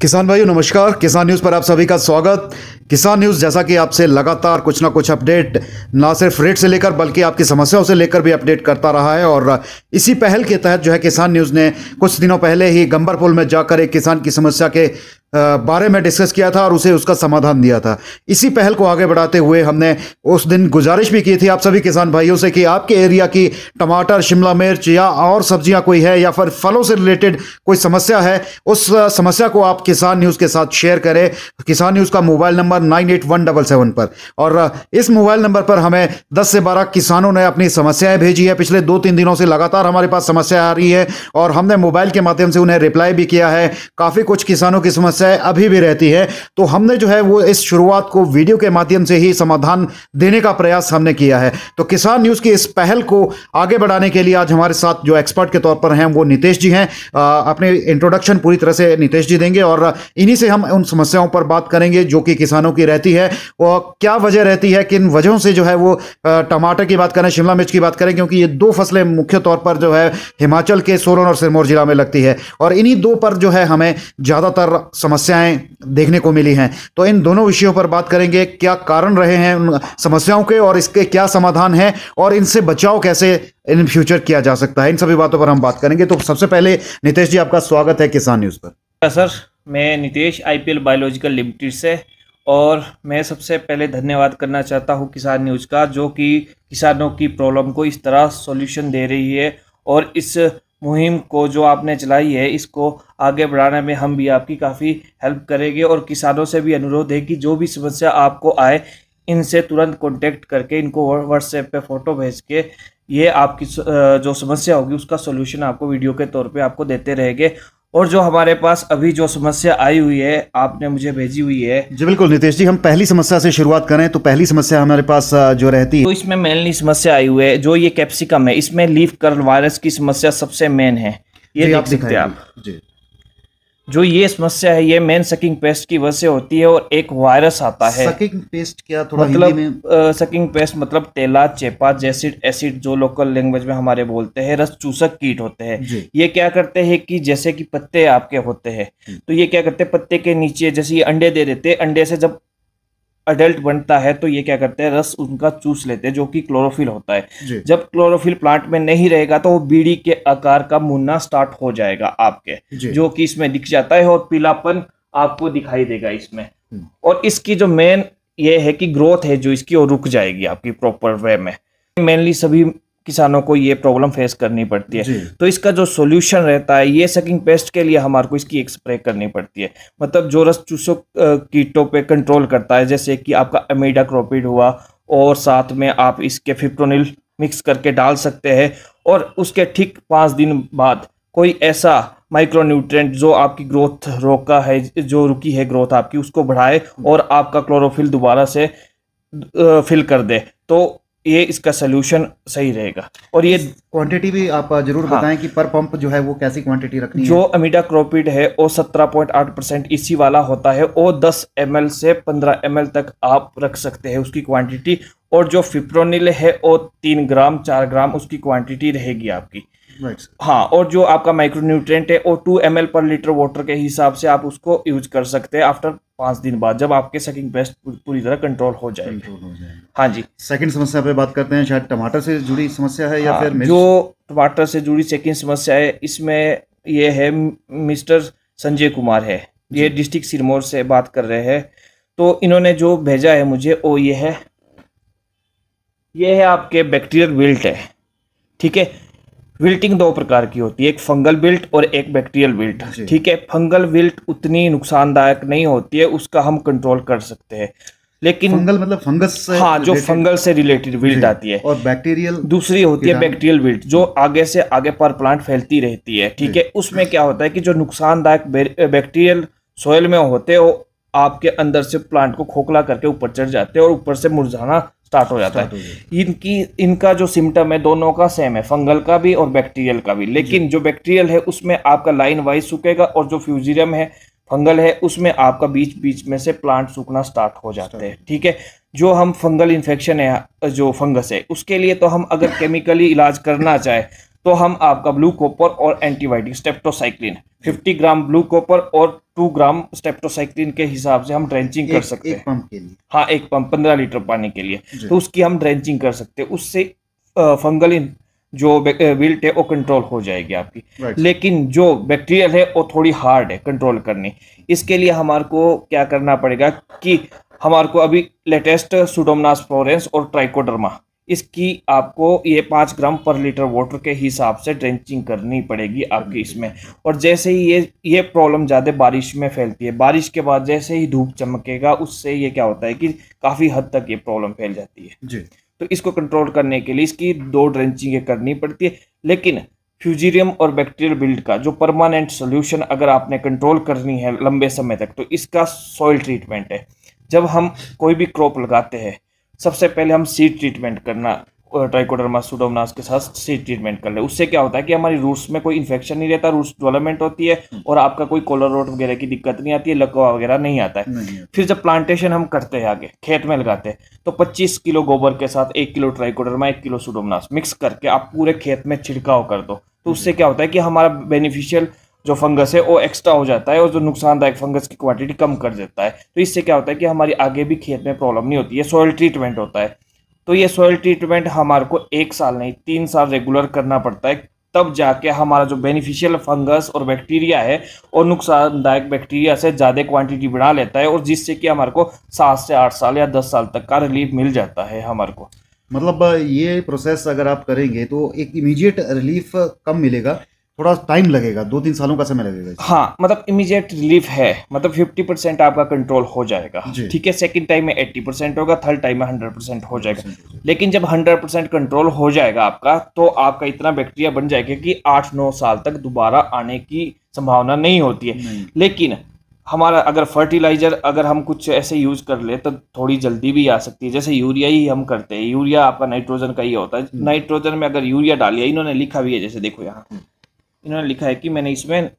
किसान भाइयों नमस्कार किसान न्यूज़ पर आप सभी का स्वागत किसान न्यूज़ जैसा कि आपसे लगातार कुछ ना कुछ अपडेट ना सिर्फ रेट से लेकर बल्कि आपकी समस्याओं से लेकर भी अपडेट करता रहा है और इसी पहल के तहत जो है किसान न्यूज़ ने कुछ दिनों पहले ही गंबरपुल में जाकर एक किसान की समस्या के बारे में डिस्कस किया था और उसे उसका समाधान दिया था इसी पहल को आगे बढ़ाते हुए हमने उस दिन गुजारिश भी की थी आप सभी किसान भाइयों से कि आपके एरिया की टमाटर शिमला मिर्च या और सब्जियां कोई है या फिर फलों से रिलेटेड कोई समस्या है उस समस्या को आप किसान न्यूज़ के साथ शेयर करें किसान न्यूज़ का mobile number nine eight one double seven पर और इस मोबाइल नंबर पर हमें दस से बारह किसानों ने अपनी समस्याएं भेजी है पिछले दो तीन दिनों से लगातार हमारे पास समस्या आ रही है और हमने मोबाइल के माध्यम से उन्हें रिप्लाई भी किया है काफ़ी कुछ किसानों की समस्या समस्याएं अभी भी रहती है तो हमने जो है वो इस शुरुआत को वीडियो के माध्यम से ही समाधान देने का प्रयास हमने किया है तो किसान न्यूज़ की इस पहल को आगे बढ़ाने के लिए आज हमारे साथ जो एक्सपर्ट के तौर पर हैं वो नितेश जी हैं अपने इंट्रोडक्शन पूरी तरह से नितेश जी देंगे और इन्हीं से हम उन समस्याओं पर बात करेंगे जो कि किसानों की रहती है वो क्या वजह रहती है किन वजहों से जो है वो टमाटर की बात करें शिमला मिर्च की बात करें क्योंकि ये दो फसलें मुख्य तौर पर जो है हिमाचल के सोलन और सिरमौर जिला में लगती है और इन्हीं दो पर जो है हमें ज़्यादातर समस्या समस्याएं देखने को मिली हैं तो इन दोनों विषयों पर बात करेंगे क्या कारण रहे हैं उन समस्याओं के और इसके क्या समाधान हैं और इनसे बचाव कैसे इन फ्यूचर किया जा सकता है इन सभी बातों पर हम बात करेंगे तो सबसे पहले नितेश जी आपका स्वागत है किसान न्यूज़ पर सर मैं नितेश आईपीएल बायोलॉजिकल लिमिटेड से और मैं सबसे पहले धन्यवाद करना चाहता हूँ किसान न्यूज़ का जो कि किसानों की प्रॉब्लम को इस तरह सॉल्यूशन दे रही है और इस मुहिम को जो आपने चलाई है इसको आगे बढ़ाने में हम भी आपकी काफ़ी हेल्प करेंगे और किसानों से भी अनुरोध है कि जो भी समस्या आपको आए इनसे तुरंत कॉन्टेक्ट करके इनको व्हाट्सएप पे फ़ोटो भेज के ये आपकी जो समस्या होगी उसका सोल्यूशन आपको वीडियो के तौर पे आपको देते रहेंगे और जो हमारे पास अभी जो समस्या आई हुई है आपने मुझे भेजी हुई है जी बिल्कुल नितेश जी हम पहली समस्या से शुरुआत करें तो पहली समस्या हमारे पास जो रहती है तो इसमें मेनली समस्या आई हुई है जो ये कैप्सिकम है इसमें लीफ कर्ल वायरस की समस्या सबसे मेन है ये देख सकते हैं आप जी जो ये समस्या है ये मेन सकिंग पेस्ट की वजह से होती है और एक वायरस आता है सकिंग पेस्ट क्या थोड़ा मतलब में? आ, सकिंग पेस्ट मतलब तेला चेपा जैसिड एसिड जो लोकल लैंग्वेज में हमारे बोलते हैं रस चूसक कीट होते हैं ये क्या करते हैं कि जैसे कि पत्ते आपके होते हैं तो ये क्या करते हैं पत्ते के नीचे जैसे ये अंडे दे देते अंडे से जब अडल्ट बनता है तो ये क्या करते हैं रस उनका चूस लेते हैं जो कि क्लोरोफिल होता है जब क्लोरोफिल प्लांट में नहीं रहेगा तो वो बीड़ी के आकार का मुन्ना स्टार्ट हो जाएगा आपके जो कि इसमें दिख जाता है और पीलापन आपको दिखाई देगा इसमें हम्म। और इसकी जो मेन ये है कि ग्रोथ है जो इसकी वो रुक जाएगी आपकी प्रॉपर वे में मेनली सभी किसानों को ये प्रॉब्लम फेस करनी पड़ती है तो इसका जो सोल्यूशन रहता है ये सकिंग पेस्ट के लिए हमारे को इसकी एक स्प्रे करनी पड़ती है मतलब जो रस चूसो कीटों पे कंट्रोल करता है जैसे कि आपका अमीडा क्रोपिड हुआ और साथ में आप इसके फिप्रोनिल मिक्स करके डाल सकते हैं और उसके ठीक पाँच दिन बाद कोई ऐसा माइक्रोन्यूट्रेंट जो आपकी ग्रोथ रोका है जो रुकी है ग्रोथ आपकी उसको बढ़ाए और आपका क्लोरोफिल दोबारा से फिल कर दे तो ये इसका सोल्यूशन सही रहेगा और ये क्वांटिटी भी आप जरूर हाँ, बताएं कि पर पंप जो है वो कैसी क्वांटिटी रखनी जो अमीडा क्रोपिड है वो 17.8 परसेंट इसी वाला होता है वो 10 एम से 15 एम तक आप रख सकते हैं उसकी क्वांटिटी और जो फिप्रोनिल है वो तीन ग्राम चार ग्राम उसकी क्वांटिटी रहेगी आपकी right, हाँ और जो आपका माइक्रोन्यूट्रेंट है वो two M per litre water के हिसाब से आप उसको यूज कर सकते हैं आफ्टर पाँच दिन बाद जब आपके सेकिंग पेस्ट पूरी तरह कंट्रोल हो जाए हाँ जी सेकंड समस्या पे बात करते हैं शायद टमाटर से जुड़ी समस्या है या हाँ, फिर जो टमाटर से जुड़ी सेकंड समस्या है इसमें ये है मिस्टर संजय कुमार है ये डिस्ट्रिक्ट सिरमौर से बात कर रहे हैं तो इन्होंने जो भेजा है मुझे वो ये है ये है आपके बैक्टीरियल बिल्ट है ठीक है विल्टिंग दो प्रकार की होती है एक फंगल विल्ट और एक बैक्टीरियल विल्ट ठीक है फंगल विल्ट उतनी नुकसानदायक नहीं होती है उसका हम कंट्रोल कर सकते हैं लेकिन फंगल मतलब फंगस हाँ जो फंगल से रिलेटेड विल्ट आती है और बैक्टीरियल दूसरी होती है बैक्टीरियल विल्ट जो आगे से आगे पर प्लांट फैलती रहती है ठीक है उसमें क्या होता है कि जो नुकसानदायक बैक्टीरियल सोयल में होते हो आपके अंदर से प्लांट को खोखला करके ऊपर चढ़ जाते हैं और ऊपर से मुरझाना स्टार्ट हो जाता है इनकी इनका जो सिम्टम है दोनों का सेम है फंगल का भी और बैक्टीरियल का भी लेकिन जो बैक्टीरियल है उसमें आपका लाइन वाइज सूखेगा और जो फ्यूजीरियम है फंगल है उसमें आपका बीच बीच में से प्लांट सूखना स्टार्ट हो जाते हैं ठीक है जो हम फंगल इन्फेक्शन है जो फंगस है उसके लिए तो हम अगर केमिकली इलाज करना चाहे तो हम आपका ब्लू कॉपर और antibiotic streptocycline 50 gram blue copper और 2 ग्राम स्टेप्टोसाइक्लिन के हिसाब से हम ड्रेंचिंग कर सकते हैं पंप के लिए हाँ एक पंप 15 लीटर पानी के लिए तो उसकी हम ड्रेंचिंग कर सकते हैं उससे फंगल इन जो विल्ट है वो कंट्रोल हो जाएगी आपकी लेकिन जो बैक्टीरियल है वो थोड़ी हार्ड है कंट्रोल करनी इसके लिए हमारे को क्या करना पड़ेगा कि हमारे को अभी लेटेस्ट सुडोमनास फ्लोरेंस और ट्राइकोडर्मा इसकी आपको ये पाँच ग्राम पर लीटर वाटर के हिसाब से ड्रेंचिंग करनी पड़ेगी आपकी इसमें और जैसे ही ये ये प्रॉब्लम ज़्यादा बारिश में फैलती है बारिश के बाद जैसे ही धूप चमकेगा उससे ये क्या होता है कि काफ़ी हद तक ये प्रॉब्लम फैल जाती है जी तो इसको कंट्रोल करने के लिए इसकी दो ड्रेंचिंग करनी पड़ती है लेकिन फ्यूजीरियम और बैक्टीरियल बिल्ड का जो परमानेंट सोल्यूशन अगर आपने कंट्रोल करनी है लंबे समय तक तो इसका सॉइल ट्रीटमेंट है जब हम कोई भी क्रॉप लगाते हैं सबसे पहले हम सीड ट्रीटमेंट करना ट्राइकोडर्मा सुडोमनास के साथ सीड ट्रीटमेंट कर ले उससे क्या होता है कि हमारी रूट्स में कोई इन्फेक्शन नहीं रहता रूट्स डेवलपमेंट होती है हम्म। और आपका कोई कोलर रोड वगैरह की दिक्कत नहीं आती है लकवा वगैरह नहीं आता है नहीं। फिर जब प्लांटेशन हम करते हैं आगे खेत में लगाते हैं तो पच्चीस किलो गोबर के साथ एक किलो ट्राइकोडर्मा एक किलो सुडोमनास मिक्स करके आप पूरे खेत में छिड़काव कर दो तो हम्म। उससे क्या होता है कि हमारा बेनिफिशियल जो फंगस है वो एक्स्ट्रा हो जाता है और जो नुकसानदायक फंगस की क्वांटिटी कम कर देता है तो इससे क्या होता है कि हमारी आगे भी खेत में प्रॉब्लम नहीं होती है सॉयल ट्रीटमेंट होता है तो ये सॉयल ट्रीटमेंट हमारे को एक साल नहीं तीन साल रेगुलर करना पड़ता है तब जाके हमारा जो बेनिफिशियल फंगस और बैक्टीरिया है और नुकसानदायक बैक्टीरिया से ज़्यादा क्वांटिटी बढ़ा लेता है और जिससे कि हमारे को सात से आठ साल या दस साल तक का रिलीफ मिल जाता है हमारे को मतलब ये प्रोसेस अगर आप करेंगे तो एक इमीडिएट रिलीफ कम मिलेगा थोड़ा टाइम लगेगा दो तीन सालों का समय लगेगा हाँ मतलब इमीडिएट रिलीफ है मतलब फिफ्टी परसेंट आपका कंट्रोल हो जाएगा ठीक है सेकंड टाइम में एट्टी परसेंट होगा थर्ड टाइम में हंड्रेड परसेंट हो जाएगा लेकिन जब हंड्रेड परसेंट कंट्रोल हो जाएगा आपका तो आपका इतना बैक्टीरिया बन जाएगा कि आठ नौ साल तक दोबारा आने की संभावना नहीं होती है नहीं। लेकिन हमारा अगर फर्टिलाइजर अगर हम कुछ ऐसे यूज कर ले तो थोड़ी जल्दी भी आ सकती है जैसे यूरिया ही हम करते हैं यूरिया आपका नाइट्रोजन का ही होता है नाइट्रोजन हम्म। में अगर यूरिया डालिया इन्होंने लिखा भी है जैसे देखो यहाँ हम्म। इन्होंने लिखा है कि मैंने इसमें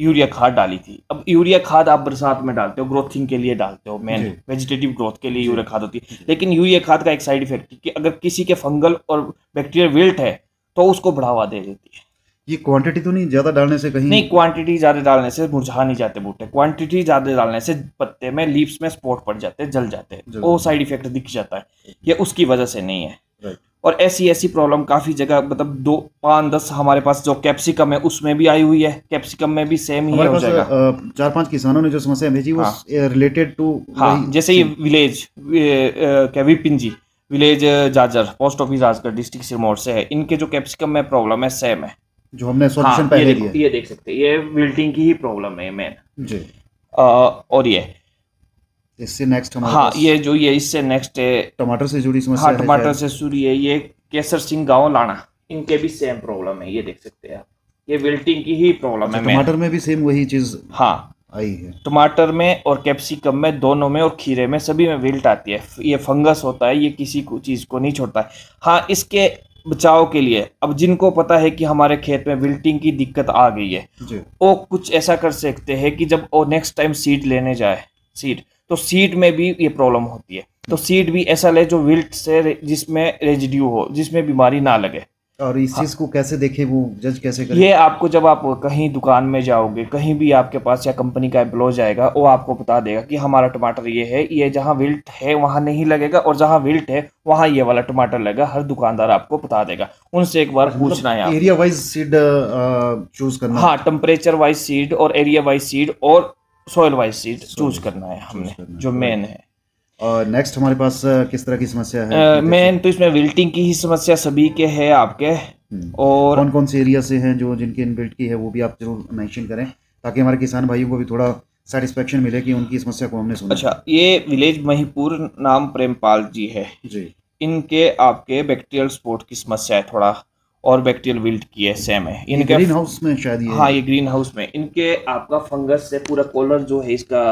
यूरिया खाद डाली थी अब यूरिया खाद आप बरसात में डालते हो ग्रोथिंग के लिए डालते हो मेन वेजिटेटिव ग्रोथ के लिए यूरिया खाद होती है लेकिन यूरिया खाद का एक साइड इफेक्ट कि अगर किसी के फंगल और बैक्टीरिया विल्ट है तो उसको बढ़ावा दे देती है ये क्वांटिटी तो नहीं ज्यादा डालने से कहीं नहीं क्वांटिटी ज्यादा डालने से मुरझा नहीं जाते बूटे क्वांटिटी ज्यादा डालने से पत्ते में लीव्स में स्पॉट पड़ जाते जल जाते हैं वो साइड इफेक्ट दिख जाता है ये उसकी वजह से नहीं है और ऐसी ऐसी प्रॉब्लम काफ़ी जगह मतलब दो पाँच दस हमारे पास जो कैप्सिकम है उसमें भी आई हुई है कैप्सिकम में भी सेम ही हो जाएगा चार पांच किसानों ने जो समस्या भेजी हाँ, वो रिलेटेड टू हाँ जैसे ये विलेज क्या Vipin ji village Jajar post office Rajgarh district Sirmaur से है इनके जो कैप्सिकम में प्रॉब्लम है सेम है जो हमने सोल्यूशन हाँ, पहले ये, ये देख सकते हैं ये विल्टिंग की ही प्रॉब्लम है मेन जी और ये इससे नेक्स्ट हमारे हाँ ये जो ये इससे नेक्स्ट है टमाटर से जुड़ी समस्या हाँ टमाटर से जुड़ी है ये केसर सिंह गाँव लाना इनके भी सेम प्रॉब्लम है ये देख सकते हैं आप ये विल्टिंग की ही प्रॉब्लम अच्छा, है टमाटर में भी सेम वही चीज हाँ आई है टमाटर में और कैप्सिकम में दोनों में और खीरे में सभी में विल्ट आती है ये फंगस होता है ये किसी को चीज़ को नहीं छोड़ता है हाँ इसके बचाव के लिए अब जिनको पता है कि हमारे खेत में विल्टिंग की दिक्कत आ गई है वो कुछ ऐसा कर सकते हैं कि जब वो नेक्स्ट टाइम सीड लेने जाए सीड तो सीट में भी ये प्रॉब्लम होती है तो सीट भी ऐसा ले जो विल्ट से जिसमें रेजिड्यू हो जिसमें बीमारी ना लगे और इस चीज हाँ। को कैसे देखे वो जज कैसे करे ये आपको जब आप कहीं दुकान में जाओगे कहीं भी आपके पास या कंपनी का एम्प्लॉय जाएगा वो आपको बता देगा कि हमारा टमाटर ये है ये जहाँ विल्ट है वहाँ नहीं लगेगा और जहाँ विल्ट है वहाँ ये वाला टमाटर लगेगा हर दुकानदार आपको बता देगा उनसे एक बार मतलब पूछना है एरिया वाइज सीड चूज करना हाँ टेम्परेचर वाइज सीड और एरिया वाइज सीड और सोयल वाइज सीड चूज करना है हमने करना जो मेन है और नेक्स्ट हमारे पास किस तरह की समस्या है मेन तो इसमें विल्टिंग की ही समस्या सभी के है आपके हम्म। और कौन कौन से एरिया से हैं जो जिनकी इनबिल्ट की है वो भी आप जरूर मेंशन करें ताकि हमारे किसान भाइयों को भी थोड़ा सेटिस्फेक्शन मिले कि उनकी समस्या को हमने सुना अच्छा ये विलेज महीपुर नाम प्रेमपाल जी है जी इनके आपके बैक्टीरियल स्पोर्ट की समस्या है थोड़ा और बैक्टीरियल विल्ट की है सेम है इनके ग्रीन हाउस में शायद ये हाँ ये ग्रीन हाउस में इनके आपका फंगस से पूरा कॉलर जो है इसका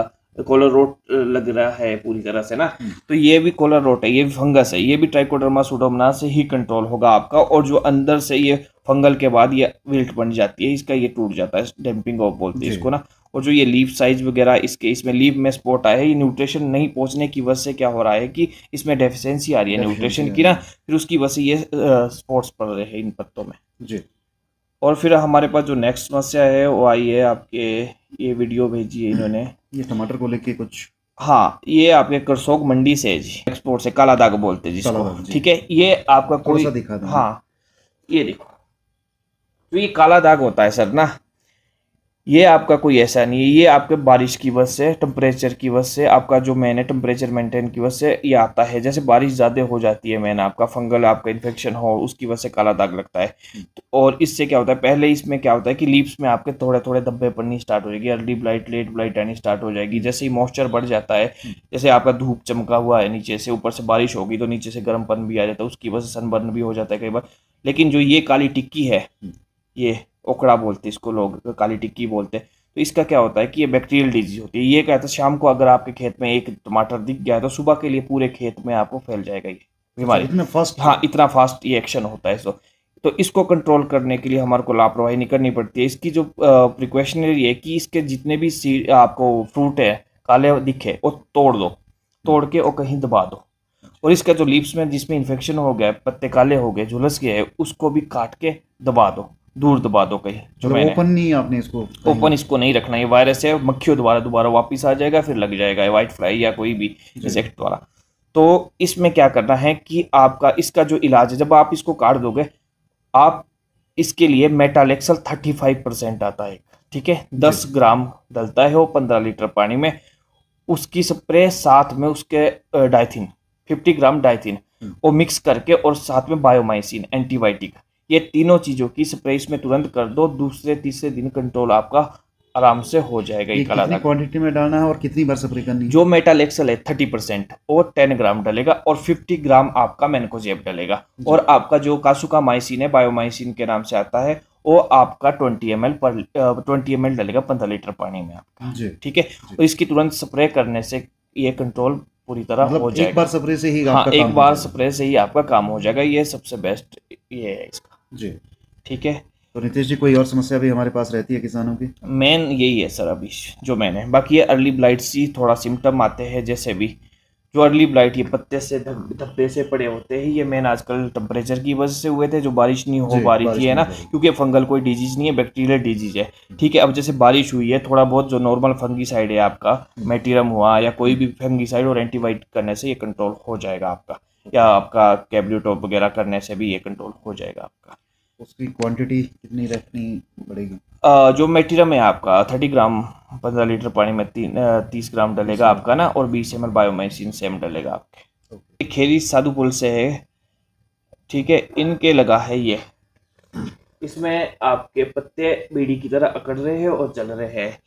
कॉलर रोट लग रहा है पूरी तरह से ना हम्म। तो ये भी कॉलर रोट है ये भी फंगस है ये भी ट्राइकोडर्मा सुडोमना से ही कंट्रोल होगा आपका और जो अंदर से ये फंगल के बाद ये विल्ट बन जाती है इसका ये टूट जाता है डैम्पिंग ऑफ बोलते हैं इसको ना और जो ये लीव साइज वगैरह इसके इसमें लीव में स्पॉट आया है ये न्यूट्रिशन नहीं पहुंचने की वजह से क्या हो रहा है कि इसमें डेफिशिएंसी आ रही है न्यूट्रिशन की ना फिर उसकी वजह से ये स्पॉट्स पड़ रहे हैं इन पत्तों में जी और फिर हमारे पास जो नेक्स्ट समस्या है वो आई है आपके ये वीडियो भेजी है इन्होंने ये टमाटर को लेके कुछ हाँ ये आपके करसोक मंडी से है जी एक्सपोर्ट से काला दाग बोलते हैं जिसको ठीक है ये आपका कोई हाँ ये देखो तो ये काला दाग होता है सर ना ये आपका कोई ऐसा नहीं है ये आपके बारिश की वजह से टम्परेचर की वजह से आपका जो मैन है टम्परेचर मेंटेन की वजह से ये आता है जैसे बारिश ज़्यादा हो जाती है मैन आपका फंगल आपका इन्फेक्शन हो उसकी वजह से काला दाग लगता है तो और इससे क्या होता है पहले इसमें क्या होता है कि लीप्स में आपके थोड़े थोड़े धब्बे पड़नी स्टार्ट हो जाएगी अर्ली ब्लाइट लेट ब्लाइट आनी स्टार्ट हो जाएगी जैसे ही मॉइस्चर बढ़ जाता है जैसे आपका धूप चमका हुआ है नीचे से ऊपर से बारिश होगी तो नीचे से गर्मपन भी आ जाता है उसकी वजह से सनबर्न भी हो जाता है कई बार लेकिन जो ये काली टिक्की है ये ओकड़ा बोलते हैं इसको लोग काली टिक्की बोलते हैं तो इसका क्या होता है कि ये बैक्टीरियल डिजीज होती है ये कहता है शाम को अगर आपके खेत में एक टमाटर दिख गया है तो सुबह के लिए पूरे खेत में आपको फैल जाएगा ये बीमारी इतना फास्ट हाँ इतना फास्ट ये एक्शन होता है इसको तो इसको कंट्रोल करने के लिए हमारे को लापरवाही नहीं करनी पड़ती है इसकी जो प्रिकॉशनरी है कि इसके जितने भी आपको फ्रूट है काले दिखे वो तोड़ दो तोड़ के और कहीं दबा दो और इसका जो लीप्स में जिसमें इन्फेक्शन हो गया पत्ते काले हो गए झुलस गए उसको भी काट के दबा दो दूर दबा दो कहीं जो मतलब मैंने ओपन नहीं आपने इसको ओपन इसको नहीं रखना ये वायरस है मक्खियों द्वारा दोबारा वापस आ जाएगा फिर लग जाएगा ये वाइट फ्लाई या कोई भी इंसेक्ट द्वारा तो इसमें क्या करना है कि आपका इसका जो इलाज है जब आप इसको काट दोगे आप इसके लिए मेटालेक्सल थर्टी फाइव परसेंट आता है ठीक है दस ग्राम डलता है वो पंद्रह लीटर पानी में उसकी स्प्रे साथ में उसके डाइथिन फिफ्टी ग्राम डाइथिन हम्म। वो मिक्स करके और साथ में बायोमाइसिन एंटीबायोटिक ये तीनों चीज़ों की स्प्रे इसमें तुरंत कर दो दूसरे तीसरे दिन कंट्रोल आपका आराम से हो जाएगा ये कितनी क्वांटिटी में डालना है और कितनी बार स्प्रे करनी है जो मेटल एक्सल है थर्टी परसेंट वो टेन ग्राम डलेगा और फिफ्टी ग्राम आपका मैनकोजेब डलेगा और आपका जो कासुका माइसिन है बायोमाइसिन के नाम से आता है वो आपका twenty M per twenty M डलेगा पंद्रह लीटर पानी में आपका ठीक है और तो इसकी तुरंत स्प्रे करने से ये कंट्रोल पूरी तरह मतलब हो जाएगा एक बार स्प्रे से ही हाँ एक बार स्प्रे से ही आपका काम हो जाएगा ये सबसे बेस्ट ये है इसका जी ठीक है तो नीतीश जी कोई और समस्या भी हमारे पास रहती है किसानों की मेन यही है सर अभी जो मैन है बाकी ये अर्ली ब्लाइट सी थोड़ा सिम्टम आते हैं जैसे भी जो अर्ली ब्लाइट ये पत्ते से धब्बे से पड़े होते हैं ये मेन आजकल टेम्परेचर की वजह से हुए थे जो बारिश नहीं हो पा रही थी है ना क्योंकि फंगल कोई डिजीज नहीं है बैक्टीरियल डिजीज है ठीक है अब जैसे बारिश हुई है थोड़ा बहुत जो नॉर्मल फंगी है आपका मेटीरियम हुआ या कोई भी फंगी और एंटीबायोटिक करने से ये कंट्रोल हो जाएगा आपका या आपका कैबल्यूटॉप वगैरह करने से भी ये कंट्रोल हो जाएगा आपका उसकी क्वांटिटी कितनी रखनी पड़ेगी जो मेटीरियम है आपका थर्टी ग्राम पंद्रह लीटर पानी में तीन तीस ग्राम डलेगा आपका ना और बीस एम एल बायोमेसिन सेम डलेगा आपके खेरी साधु पुल से है ठीक है इनके लगा है ये इसमें आपके पत्ते बीड़ी की तरह अकड़ रहे हैं और चल रहे हैं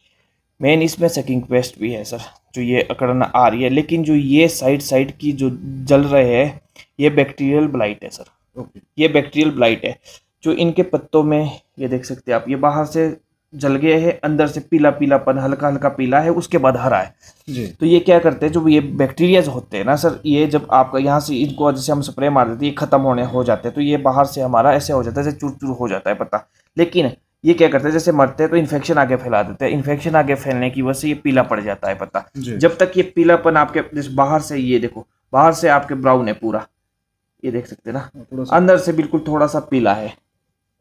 मेन इसमें सकिंग पेस्ट भी है सर जो ये अकड़ना आ रही है लेकिन जो ये साइड साइड की जो जल रहे हैं ये बैक्टीरियल ब्लाइट है सर ये बैक्टीरियल ब्लाइट है जो इनके पत्तों में ये देख सकते हैं आप ये बाहर से जल गए हैं अंदर से पीला पीलापन हल्का हल्का पीला है उसके बाद हरा है जी तो ये क्या करते हैं जो ये बैक्टीरियाज होते हैं ना सर ये जब आपका यहाँ से इनको जैसे हम स्प्रे मार देते हैं ये ख़त्म होने हो जाते हैं तो ये बाहर से हमारा ऐसे हो जाता है जैसे चूर चूर हो जाता है पता लेकिन ये क्या करते हैं जैसे मरते हैं तो इन्फेक्शन आगे फैला देते हैं इन्फेक्शन आगे फैलने की वजह से ये पीला पड़ जाता है पता जब तक ये पीलापन आपके बाहर से ये देखो बाहर से आपके ब्राउन है पूरा ये देख सकते हैं ना हाँ, अंदर से बिल्कुल थोड़ा सा पीला है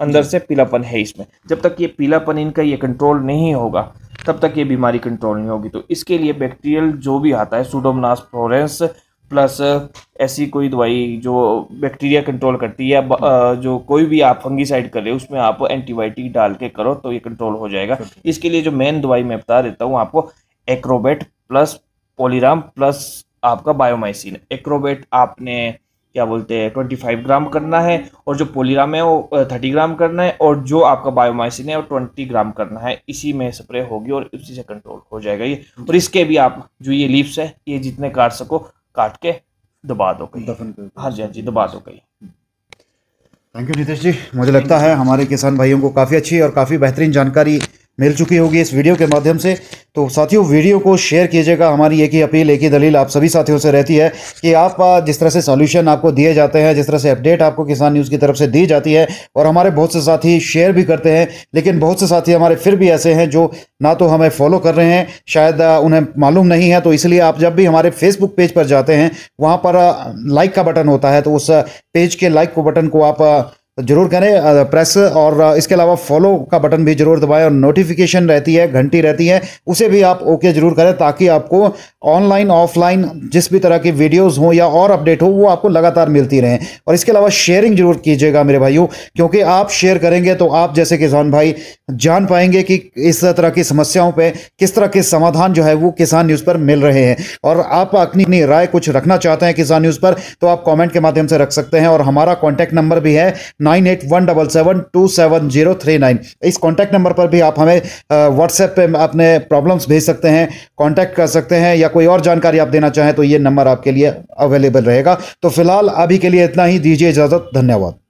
अंदर से पीलापन है इसमें जब तक ये पीलापन इनका ये कंट्रोल नहीं होगा तब तक ये बीमारी कंट्रोल नहीं होगी तो इसके लिए बैक्टीरियल जो भी आता है सुडोमनास फ्लोरेंस प्लस ऐसी कोई दवाई जो बैक्टीरिया कंट्रोल करती है या जो कोई भी आप फंगीसाइड करें उसमें आप एंटीबायोटिक डाल के करो तो ये कंट्रोल हो जाएगा इसके लिए जो मेन दवाई मैं बता देता हूँ आपको एक्रोबेट प्लस पोलीराम प्लस आपका बायोमाइसिन एक्रोबेट आपने क्या बोलते हैं ट्वेंटी फाइव ग्राम करना है और जो पोलीराम है वो थर्टी ग्राम करना है और जो आपका बायोमाइसिन है वो ट्वेंटी ग्राम करना है इसी में स्प्रे होगी और इसी से कंट्रोल हो जाएगा ये और इसके भी आप जो ये लीव्स है ये जितने काट सको काट के दबा दो कहीं दफन कर हाँ जी हाँ जी दबा दो कहीं थैंक यू नितेश जी मुझे लगता है हमारे किसान भाइयों को काफ़ी अच्छी और काफ़ी बेहतरीन जानकारी मिल चुकी होगी इस वीडियो के माध्यम से तो साथियों वीडियो को शेयर कीजिएगा हमारी एक ही अपील एक ही दलील आप सभी साथियों से रहती है कि आप जिस तरह से सॉल्यूशन आपको दिए जाते हैं जिस तरह से अपडेट आपको किसान न्यूज़ की तरफ से दी जाती है और हमारे बहुत से साथी शेयर भी करते हैं लेकिन बहुत से साथी हमारे फिर भी ऐसे हैं जो ना तो हमें फॉलो कर रहे हैं शायद उन्हें मालूम नहीं है तो इसलिए आप जब भी हमारे फेसबुक पेज पर जाते हैं वहाँ पर लाइक का बटन होता है तो उस पेज के लाइक को बटन को आप तो ज़रूर करें प्रेस और इसके अलावा फॉलो का बटन भी ज़रूर दबाएं और नोटिफिकेशन रहती है घंटी रहती है उसे भी आप ओके ज़रूर करें ताकि आपको ऑनलाइन ऑफलाइन जिस भी तरह की वीडियोस हो या और अपडेट हो वो आपको लगातार मिलती रहें और इसके अलावा शेयरिंग ज़रूर कीजिएगा मेरे भाइयों क्योंकि आप शेयर करेंगे तो आप जैसे किसान भाई जान पाएंगे कि इस तरह की समस्याओं पर किस तरह के समाधान जो है वो किसान न्यूज़ पर मिल रहे हैं और आप अपनी राय कुछ रखना चाहते हैं किसान न्यूज़ पर तो आप कॉमेंट के माध्यम से रख सकते हैं और हमारा कॉन्टैक्ट नंबर भी है nine eight one double seven two seven zero three nine इस कॉन्टैक्ट नंबर पर भी आप हमें व्हाट्सएप पे अपने प्रॉब्लम्स भेज सकते हैं कॉन्टैक्ट कर सकते हैं या कोई और जानकारी आप देना चाहें तो ये नंबर आपके लिए अवेलेबल रहेगा तो फिलहाल अभी के लिए इतना ही दीजिए इजाज़त धन्यवाद